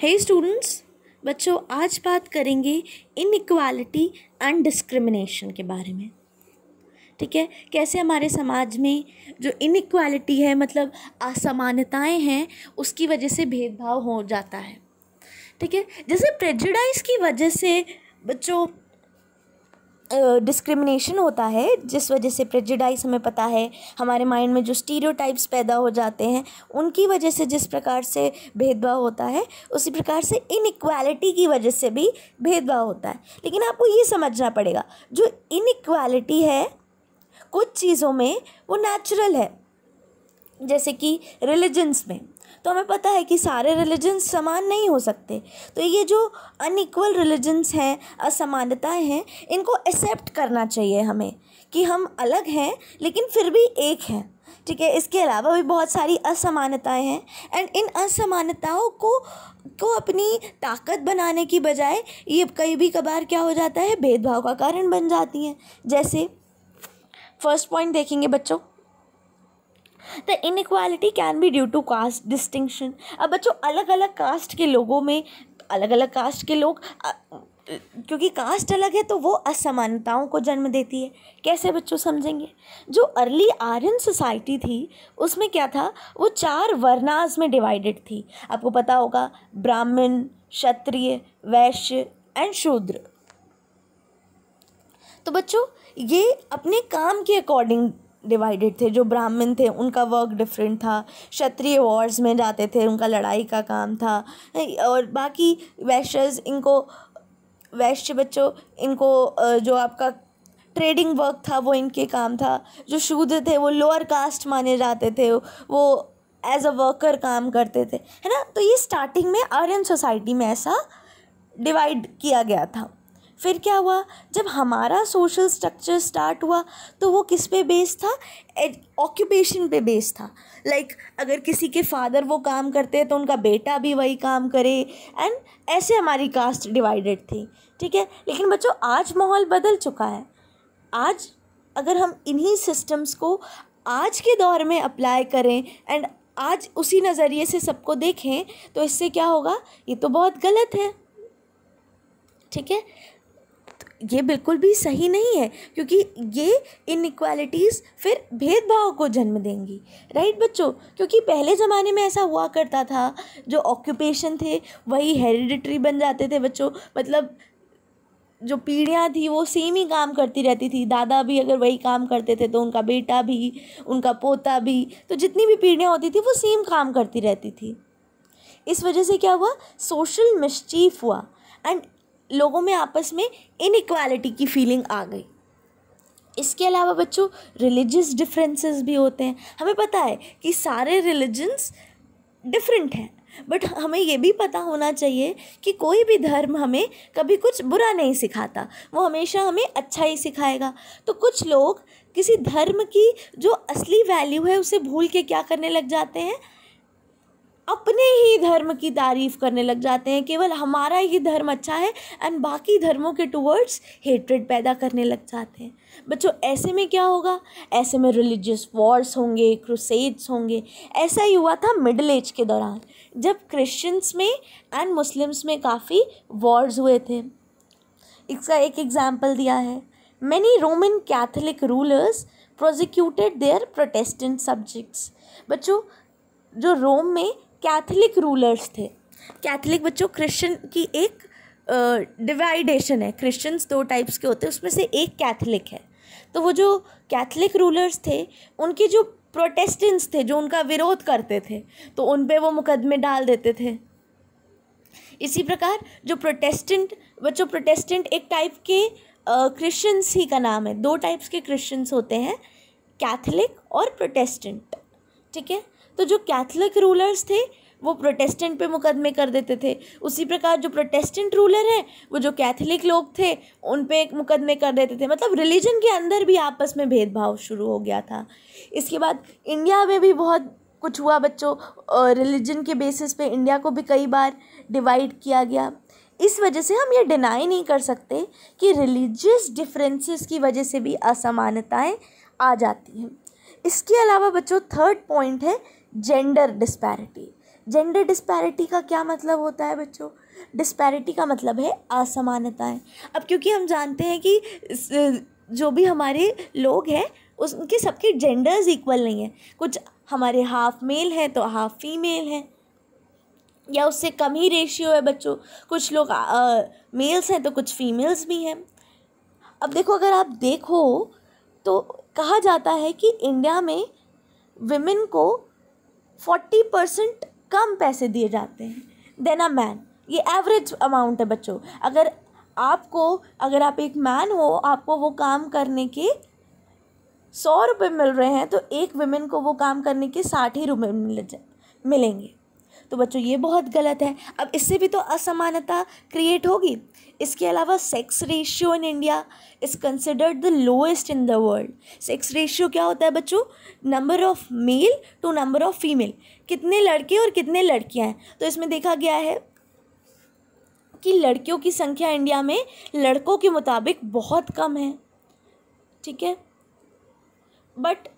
हे hey students बच्चों आज बात करेंगे इनक्वालिटी एंड डिस्क्रिमिनेशन के बारे में ठीक है कैसे हमारे समाज में जो इनक्वालिटी है मतलब असमानताएं हैं उसकी वजह से भेदभाव हो जाता है ठीक है जैसे प्रेजिडाइज की वजह से बच्चों डिस्क्रिमिनेशन होता है जिस वजह से प्रेजिडाइज हमें पता है हमारे माइंड में जो स्टीरियोटाइप्स पैदा हो जाते हैं उनकी वजह से जिस प्रकार से भेदभाव होता है उसी प्रकार से इनक्वालिटी की वजह से भी भेदभाव होता है लेकिन आपको ये समझना पड़ेगा जो इनक्वालिटी है कुछ चीज़ों में वो नेचुरल है जैसे कि रिलीजन्स में तो हमें पता है कि सारे रिलीजन्स समान नहीं हो सकते तो ये जो अनइक्वल रिलीजन्स हैं असमानताएं हैं इनको एक्सेप्ट करना चाहिए हमें कि हम अलग हैं लेकिन फिर भी एक हैं ठीक है इसके अलावा भी बहुत सारी असमानताएं हैं एंड इन असमानताओं को को अपनी ताकत बनाने की बजाय ये कई भी कभार क्या हो जाता है भेदभाव का कारण बन जाती हैं जैसे फर्स्ट पॉइंट देखेंगे बच्चों the inequality can be due to caste distinction अब बच्चों अलग अलग कास्ट के लोगों में अलग अलग कास्ट के लोग क्योंकि कास्ट अलग है तो वो असमानताओं को जन्म देती है कैसे बच्चों समझेंगे जो अर्ली आर्यन सोसाइटी थी उसमें क्या था वो चार वर्नाज में डिवाइडेड थी आपको पता होगा ब्राह्मण क्षत्रिय वैश्य एंड शूद्र तो बच्चों ये अपने काम के अकॉर्डिंग डिवाइडेड थे जो ब्राह्मण थे उनका वर्क डिफरेंट था क्षत्रिय वॉर्स में जाते थे उनका लड़ाई का काम था और बाकी वैश्यज इनको वैश्य बच्चों इनको जो आपका ट्रेडिंग वर्क था वो इनके काम था जो शूद्र थे वो लोअर कास्ट माने जाते थे वो एज अ वर्कर काम करते थे है ना तो ये स्टार्टिंग में आर्यन सोसाइटी में ऐसा डिवाइड किया गया था फिर क्या हुआ जब हमारा सोशल स्ट्रक्चर स्टार्ट हुआ तो वो किस पे बेस था ऑक्यूपेशन पे बेस था लाइक like, अगर किसी के फादर वो काम करते हैं तो उनका बेटा भी वही काम करे एंड ऐसे हमारी कास्ट डिवाइडेड थी ठीक है लेकिन बच्चों आज माहौल बदल चुका है आज अगर हम इन्हीं सिस्टम्स को आज के दौर में अप्लाई करें एंड आज उसी नज़रिए से सबको देखें तो इससे क्या होगा ये तो बहुत गलत है ठीक है ये बिल्कुल भी सही नहीं है क्योंकि ये इनक्वालिटीज़ फिर भेदभाव को जन्म देंगी राइट बच्चों क्योंकि पहले ज़माने में ऐसा हुआ करता था जो ऑक्यूपेशन थे वही हेरिडिटरी बन जाते थे बच्चों मतलब जो पीढ़ियाँ थी वो सेम ही काम करती रहती थी दादा भी अगर वही काम करते थे तो उनका बेटा भी उनका पोता भी तो जितनी भी पीढ़ियाँ होती थी वो सेम काम करती रहती थी इस वजह से क्या हुआ सोशल मिशीफ हुआ एंड लोगों में आपस में इनक्वालिटी की फीलिंग आ गई इसके अलावा बच्चों रिलीजियस डिफरेंसेस भी होते हैं हमें पता है कि सारे रिलीजन्स डिफरेंट हैं बट हमें ये भी पता होना चाहिए कि कोई भी धर्म हमें कभी कुछ बुरा नहीं सिखाता वो हमेशा हमें अच्छा ही सिखाएगा तो कुछ लोग किसी धर्म की जो असली वैल्यू है उसे भूल के क्या करने लग जाते हैं अपने ही धर्म की तारीफ़ करने लग जाते हैं केवल हमारा ही धर्म अच्छा है एंड बाकी धर्मों के टूवर्ड्स हेट्रेड पैदा करने लग जाते हैं बच्चों ऐसे में क्या होगा ऐसे में रिलीजियस वॉर्स होंगे क्रुसेड्स होंगे ऐसा ही हुआ था मिडल एज के दौरान जब क्रिश्चियंस में एंड मुस्लिम्स में काफ़ी वॉर्स हुए थे इसका एक एग्ज़ाम्पल दिया है many Roman Catholic rulers prosecuted their Protestant subjects बच्चों जो रोम में कैथलिक रूलर्स थे कैथलिक बच्चों क्रिश्चियन की एक डिवाइडेशन uh, है क्रिश्चियंस दो टाइप्स के होते हैं उसमें से एक कैथलिक है तो वो जो कैथलिक रूलर्स थे उनके जो प्रोटेस्टेंट्स थे जो उनका विरोध करते थे तो उन पर वो मुकदमे डाल देते थे इसी प्रकार जो प्रोटेस्टेंट बच्चों प्रोटेस्टेंट एक टाइप के क्रिश्चियंस uh, ही का नाम है दो टाइप्स के क्रिश्चियंस होते हैं कैथलिक और प्रोटेस्टेंट ठीक है तो जो कैथलिक रूलर्स थे वो प्रोटेस्टेंट पे मुकदमे कर देते थे उसी प्रकार जो प्रोटेस्टेंट रूलर हैं वो जो कैथलिक लोग थे उन पे मुकदमे कर देते थे मतलब रिलीजन के अंदर भी आपस में भेदभाव शुरू हो गया था इसके बाद इंडिया में भी बहुत कुछ हुआ बच्चों रिलीजन के बेसिस पे इंडिया को भी कई बार डिवाइड किया गया इस वजह से हम ये डिनाई नहीं कर सकते कि रिलीजियस डिफरेंसेस की वजह से भी असमानताएं आ जाती हैं इसके अलावा बच्चों थर्ड पॉइंट है जेंडर डिस्पैरिटी जेंडर डिस्पैरिटी का क्या मतलब होता है बच्चों डिस्पैरिटी का मतलब है असमानताएं अब क्योंकि हम जानते हैं कि जो भी हमारे लोग हैं उनके सबके जेंडर्स इक्वल नहीं है कुछ हमारे हाफ मेल हैं तो हाफ फीमेल हैं या उससे कम ही रेशियो है बच्चों कुछ लोग मेल्स हैं तो कुछ फीमेल्स भी हैं अब देखो अगर आप देखो तो कहा जाता है कि इंडिया में विमेन को फोर्टी परसेंट कम पैसे दिए जाते हैं देन अ मैन ये एवरेज अमाउंट है बच्चों अगर आपको अगर आप एक मैन हो आपको वो काम करने के सौ रुपये मिल रहे हैं तो एक वुमेन को वो काम करने के साठ ही रुपये मिल मिलेंगे तो बच्चों ये बहुत गलत है अब इससे भी तो असमानता क्रिएट होगी इसके अलावा sex ratio in India is considered the lowest in the world sex ratio क्या होता है बच्चों number of male to number of female कितने लड़के और कितने लड़कियाँ हैं तो इसमें देखा गया है कि लड़कियों की संख्या इंडिया में लड़कों के मुताबिक बहुत कम है ठीक है but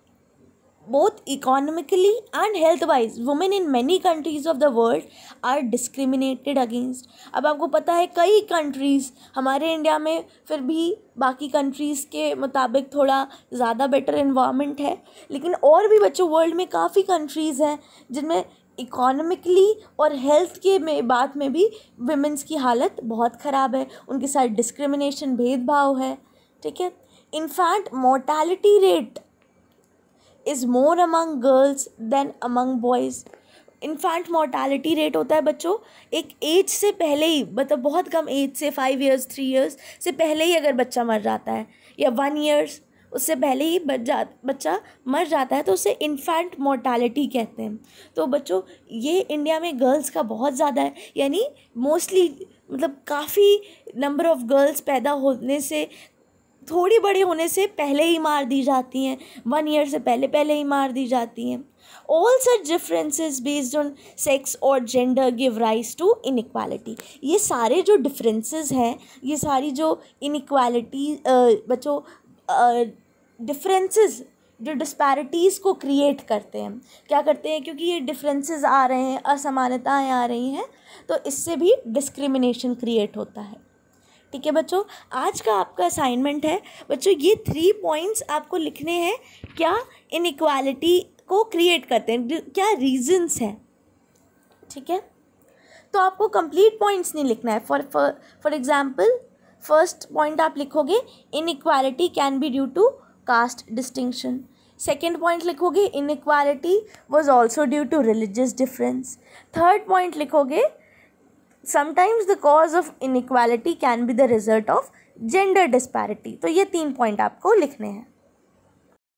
both economically and health wise women in many countries of the world are discriminated against अब आपको पता है कई countries हमारे इंडिया में फिर भी बाकी countries के मुताबिक थोड़ा ज़्यादा better environment है लेकिन और भी बच्चों world में काफ़ी countries हैं जिनमें इकोनॉमिकली और हेल्थ के में बात में भी वुमेंस की हालत बहुत ख़राब है उनके साथ डिस्क्रिमिनेशन भेदभाव है ठीक है in fact mortality rate is more among girls than among boys infant mortality rate होता है बच्चों एक एज से पहले ही मतलब बहुत कम एज से फाइव ईयर्स थ्री ईयर्स से पहले ही अगर बच्चा मर जाता है या वन ईयर्स उससे पहले ही बच जा बच्चा मर जाता है तो उसे इन्फेंट मोर्टैलिटी कहते हैं तो बच्चों ये इंडिया में गर्ल्स का बहुत ज़्यादा है यानी मोस्टली मतलब काफ़ी नंबर ऑफ़ गर्ल्स पैदा होने से थोड़ी बड़े होने से पहले ही मार दी जाती हैं वन ईयर से पहले पहले ही मार दी जाती हैं all such differences based on sex और gender give rise to inequality ये सारे जो डिफरेंसेस हैं ये सारी जो इनक्वालिटी बच्चों डिफरेंसेस जो डिस्पैरिटीज़ को क्रिएट करते हैं क्या करते हैं क्योंकि ये डिफरेंसेस आ रहे हैं असमानताएं आ रही हैं तो इससे भी डिस्क्रिमिनेशन क्रिएट होता है ठीक है बच्चों आज का आपका असाइनमेंट है बच्चों ये थ्री पॉइंट्स आपको लिखने हैं क्या इनक्वालिटी को क्रिएट करते हैं क्या रीजंस हैं ठीक है तो आपको कंप्लीट पॉइंट्स नहीं लिखना है for for example first point आप लिखोगे inequality can be due to caste distinction second point लिखोगे inequality was also due to religious difference third point लिखोगे sometimes the cause of inequality can be the result of gender disparity तो ये तीन point आपको लिखने हैं